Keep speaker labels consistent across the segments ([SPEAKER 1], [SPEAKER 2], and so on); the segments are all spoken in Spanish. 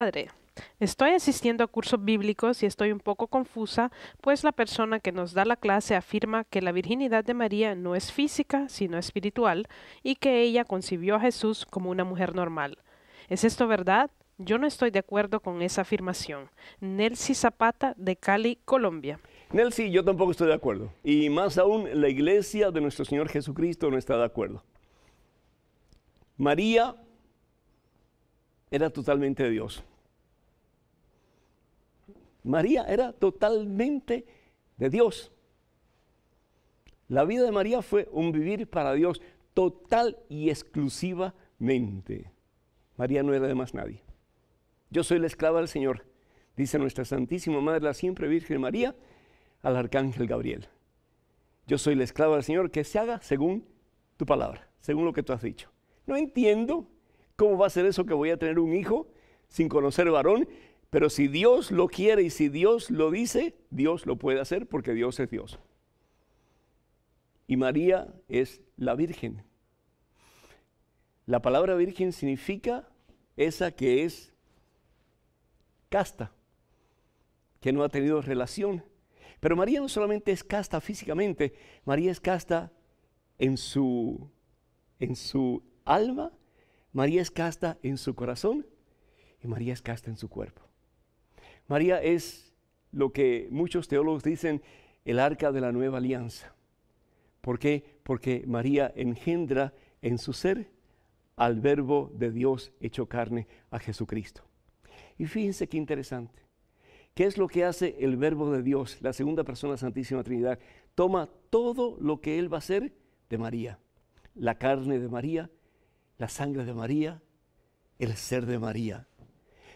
[SPEAKER 1] Padre, estoy asistiendo a cursos bíblicos y estoy un poco confusa, pues la persona que nos da la clase afirma que la virginidad de María no es física, sino espiritual, y que ella concibió a Jesús como una mujer normal. ¿Es esto verdad? Yo no estoy de acuerdo con esa afirmación. Nelcy Zapata, de Cali, Colombia. Nelsi,
[SPEAKER 2] yo tampoco estoy de acuerdo. Y más aún, la iglesia de nuestro Señor Jesucristo no está de acuerdo. María era totalmente Dios. María era totalmente de Dios. La vida de María fue un vivir para Dios total y exclusivamente. María no era de más nadie. Yo soy la esclava del Señor, dice nuestra Santísima Madre, la siempre Virgen María, al Arcángel Gabriel. Yo soy la esclava del Señor, que se haga según tu palabra, según lo que tú has dicho. No entiendo cómo va a ser eso que voy a tener un hijo sin conocer varón, pero si Dios lo quiere y si Dios lo dice, Dios lo puede hacer porque Dios es Dios. Y María es la Virgen. La palabra Virgen significa esa que es casta, que no ha tenido relación. Pero María no solamente es casta físicamente, María es casta en su, en su alma, María es casta en su corazón y María es casta en su cuerpo. María es lo que muchos teólogos dicen el arca de la nueva alianza. ¿Por qué? Porque María engendra en su ser al verbo de Dios hecho carne, a Jesucristo. Y fíjense qué interesante. ¿Qué es lo que hace el verbo de Dios, la segunda persona Santísima Trinidad? Toma todo lo que Él va a ser de María. La carne de María, la sangre de María, el ser de María.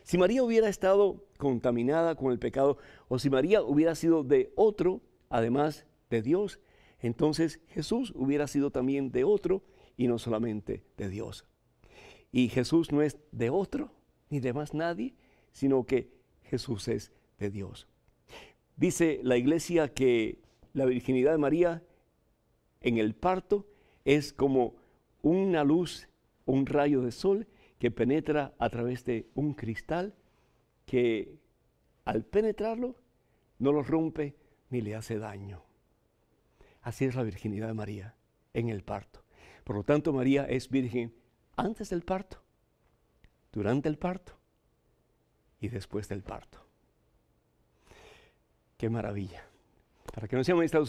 [SPEAKER 2] Si María hubiera estado contaminada con el pecado o si María hubiera sido de otro, además de Dios, entonces Jesús hubiera sido también de otro y no solamente de Dios. Y Jesús no es de otro ni de más nadie, sino que Jesús es de Dios. Dice la iglesia que la virginidad de María en el parto es como una luz, un rayo de sol que penetra a través de un cristal que al penetrarlo no lo rompe ni le hace daño. Así es la virginidad de María en el parto. Por lo tanto, María es virgen antes del parto, durante el parto y después del parto. Qué maravilla. Para que no seamos